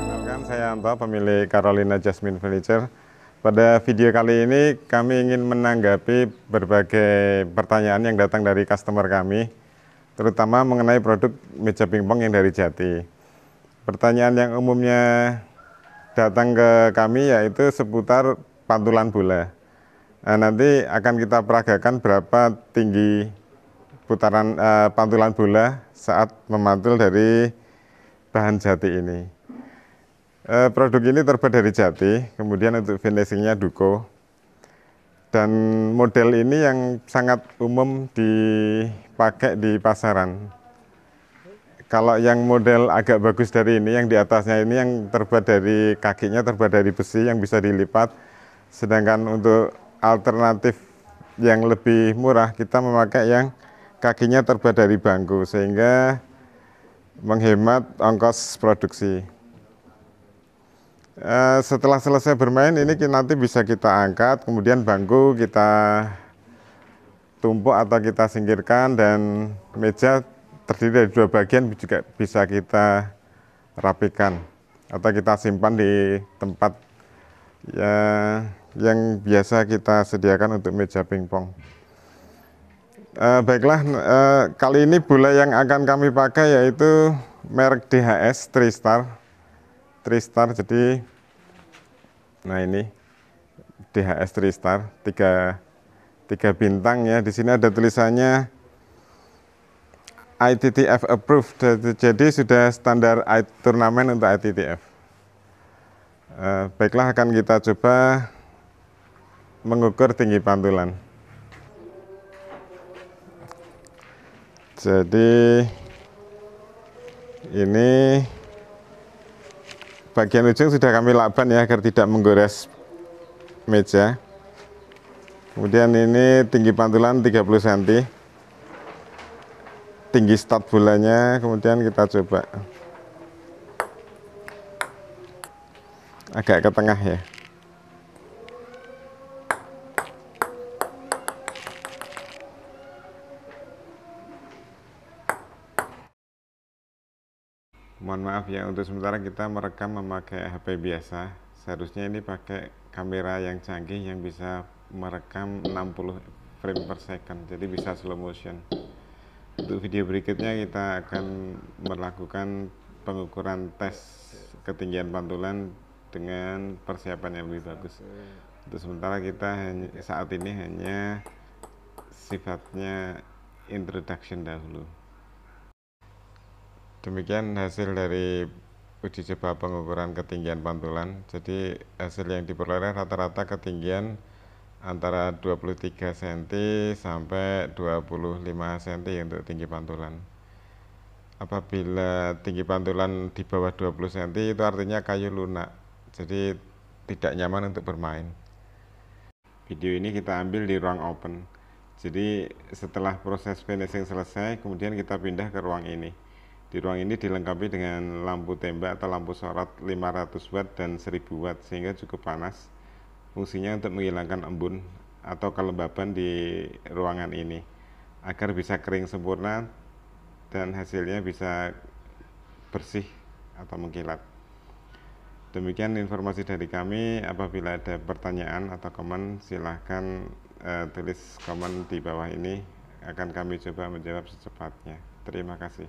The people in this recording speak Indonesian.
Kenalkan saya pemilik Carolina Jasmine Furniture. Pada video kali ini kami ingin menanggapi berbagai pertanyaan yang datang dari customer kami, terutama mengenai produk meja pingpong yang dari Jati. Pertanyaan yang umumnya datang ke kami yaitu seputar pantulan bola. Nah, nanti akan kita peragakan berapa tinggi putaran eh, pantulan bola saat memantul dari bahan jati ini. Eh, produk ini terbuat dari jati, kemudian untuk finishingnya duko. Dan model ini yang sangat umum dipakai di pasaran. Kalau yang model agak bagus dari ini, yang di atasnya ini yang terbuat dari kakinya terbuat dari besi yang bisa dilipat. Sedangkan untuk alternatif yang lebih murah kita memakai yang kakinya terbuat dari bangku sehingga menghemat ongkos produksi. Eh, setelah selesai bermain ini nanti bisa kita angkat, kemudian bangku kita tumpuk atau kita singkirkan dan meja terdiri dari dua bagian juga bisa kita rapikan atau kita simpan di tempat ya yang biasa kita sediakan untuk meja pingpong. Uh, baiklah, uh, kali ini bola yang akan kami pakai yaitu merek DHS Tristar. Tristar, jadi nah ini DHS Tristar, tiga, tiga bintang ya. Di sini ada tulisannya ITTF approved, jadi sudah standar turnamen untuk ITTF. Uh, eh, baiklah, akan kita coba mengukur tinggi pantulan. Jadi ini bagian ujung sudah kami lakban ya agar tidak menggores meja. Kemudian ini tinggi pantulan 30 cm. Tinggi start bulannya. kemudian kita coba agak ke tengah ya. mohon maaf ya untuk sementara kita merekam memakai HP biasa seharusnya ini pakai kamera yang canggih yang bisa merekam 60 frame per second jadi bisa slow motion untuk video berikutnya kita akan melakukan pengukuran tes ketinggian pantulan dengan persiapan yang lebih bagus untuk sementara kita hanya, saat ini hanya sifatnya introduction dahulu Demikian hasil dari uji coba pengukuran ketinggian pantulan. Jadi hasil yang diperoleh rata-rata ketinggian antara 23 cm sampai 25 cm untuk tinggi pantulan. Apabila tinggi pantulan di bawah 20 cm itu artinya kayu lunak. Jadi tidak nyaman untuk bermain. Video ini kita ambil di ruang open. Jadi setelah proses finishing selesai, kemudian kita pindah ke ruang ini. Di ruang ini dilengkapi dengan lampu tembak atau lampu sorot 500 watt dan 1000 watt sehingga cukup panas. Fungsinya untuk menghilangkan embun atau kelembaban di ruangan ini agar bisa kering sempurna dan hasilnya bisa bersih atau mengkilat. Demikian informasi dari kami. Apabila ada pertanyaan atau komen, silahkan uh, tulis komen di bawah ini. Akan kami coba menjawab secepatnya. Terima kasih.